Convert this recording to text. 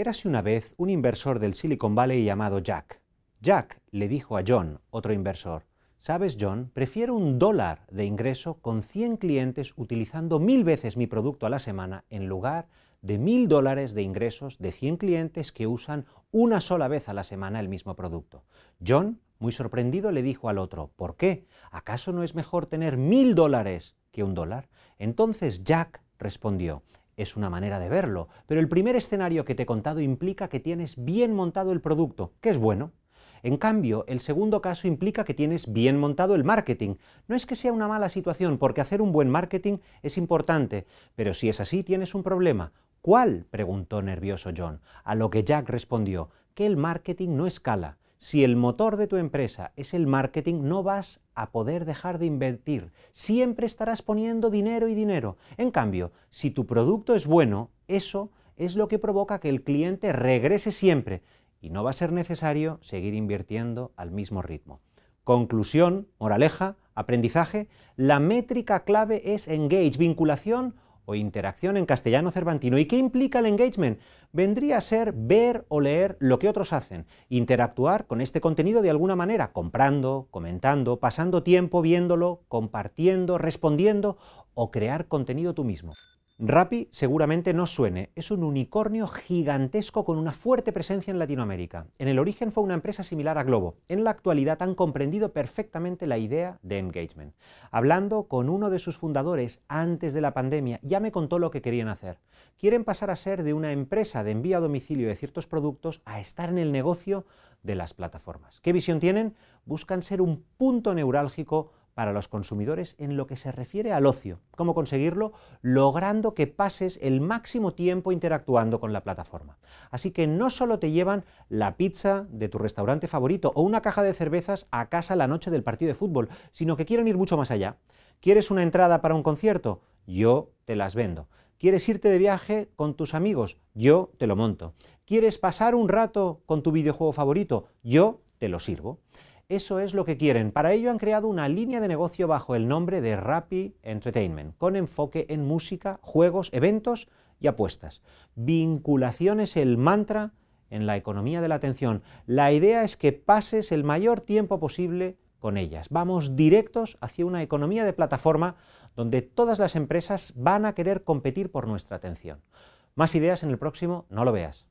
Érase una vez un inversor del Silicon Valley llamado Jack. Jack le dijo a John, otro inversor, ¿sabes John? Prefiero un dólar de ingreso con 100 clientes utilizando mil veces mi producto a la semana en lugar de mil dólares de ingresos de 100 clientes que usan una sola vez a la semana el mismo producto. John, muy sorprendido, le dijo al otro, ¿por qué? ¿Acaso no es mejor tener mil dólares que un dólar? Entonces Jack respondió, es una manera de verlo, pero el primer escenario que te he contado implica que tienes bien montado el producto, que es bueno. En cambio, el segundo caso implica que tienes bien montado el marketing. No es que sea una mala situación, porque hacer un buen marketing es importante, pero si es así tienes un problema. ¿Cuál? preguntó nervioso John, a lo que Jack respondió, que el marketing no escala si el motor de tu empresa es el marketing, no vas a poder dejar de invertir. Siempre estarás poniendo dinero y dinero. En cambio, si tu producto es bueno, eso es lo que provoca que el cliente regrese siempre y no va a ser necesario seguir invirtiendo al mismo ritmo. Conclusión, moraleja, aprendizaje, la métrica clave es engage, vinculación o interacción en castellano cervantino. ¿Y qué implica el engagement? vendría a ser ver o leer lo que otros hacen, interactuar con este contenido de alguna manera, comprando, comentando, pasando tiempo viéndolo, compartiendo, respondiendo o crear contenido tú mismo. Rappi seguramente no suene, es un unicornio gigantesco con una fuerte presencia en Latinoamérica. En el origen fue una empresa similar a Globo. En la actualidad han comprendido perfectamente la idea de engagement. Hablando con uno de sus fundadores antes de la pandemia, ya me contó lo que querían hacer. Quieren pasar a ser de una empresa de envío a domicilio de ciertos productos a estar en el negocio de las plataformas. ¿Qué visión tienen? Buscan ser un punto neurálgico para los consumidores en lo que se refiere al ocio. ¿Cómo conseguirlo? Logrando que pases el máximo tiempo interactuando con la plataforma. Así que no solo te llevan la pizza de tu restaurante favorito o una caja de cervezas a casa la noche del partido de fútbol, sino que quieren ir mucho más allá. ¿Quieres una entrada para un concierto? Yo te las vendo. ¿Quieres irte de viaje con tus amigos? Yo te lo monto. ¿Quieres pasar un rato con tu videojuego favorito? Yo te lo sirvo. Eso es lo que quieren. Para ello han creado una línea de negocio bajo el nombre de Rappi Entertainment, con enfoque en música, juegos, eventos y apuestas. Vinculación es el mantra en la economía de la atención. La idea es que pases el mayor tiempo posible con ellas. Vamos directos hacia una economía de plataforma donde todas las empresas van a querer competir por nuestra atención. Más ideas en el próximo, no lo veas.